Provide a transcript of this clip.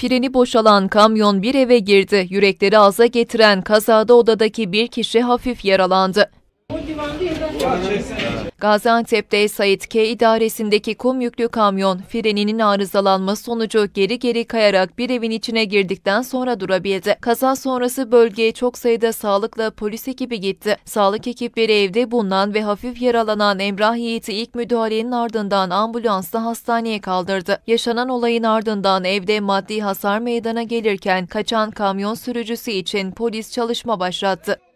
freni boşalan kamyon bir eve girdi. Yürekleri aza getiren kazada odadaki bir kişi hafif yaralandı. Gaziantep'te Said K idaresindeki kum yüklü kamyon freninin arızalanma sonucu geri geri kayarak bir evin içine girdikten sonra durabildi. Kaza sonrası bölgeye çok sayıda sağlıkla polis ekibi gitti. Sağlık ekipleri evde bulunan ve hafif yaralanan Emrah Yiğit'i ilk müdahalenin ardından ambulansla hastaneye kaldırdı. Yaşanan olayın ardından evde maddi hasar meydana gelirken kaçan kamyon sürücüsü için polis çalışma başlattı.